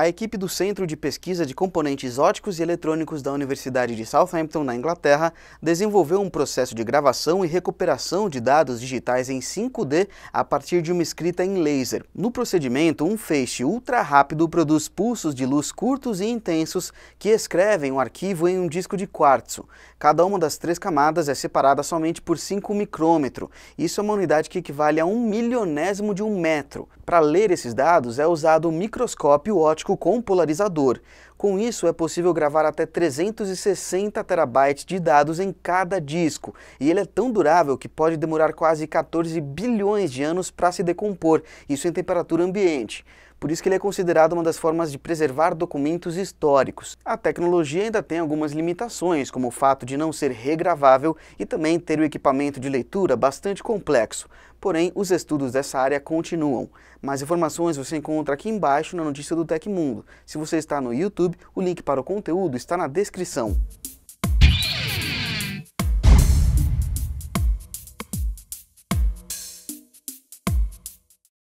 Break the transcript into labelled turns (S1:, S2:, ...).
S1: a equipe do Centro de Pesquisa de Componentes Óticos e Eletrônicos da Universidade de Southampton, na Inglaterra, desenvolveu um processo de gravação e recuperação de dados digitais em 5D a partir de uma escrita em laser. No procedimento, um feixe ultra rápido produz pulsos de luz curtos e intensos que escrevem o um arquivo em um disco de quartzo. Cada uma das três camadas é separada somente por 5 micrômetro. Isso é uma unidade que equivale a um milionésimo de um metro. Para ler esses dados, é usado o microscópio ótico disco com polarizador. Com isso, é possível gravar até 360 terabytes de dados em cada disco, e ele é tão durável que pode demorar quase 14 bilhões de anos para se decompor, isso em temperatura ambiente. Por isso que ele é considerado uma das formas de preservar documentos históricos. A tecnologia ainda tem algumas limitações, como o fato de não ser regravável e também ter o equipamento de leitura bastante complexo. Porém, os estudos dessa área continuam. Mais informações você encontra aqui embaixo na notícia do Tecmundo. Se você está no YouTube, o link para o conteúdo está na descrição.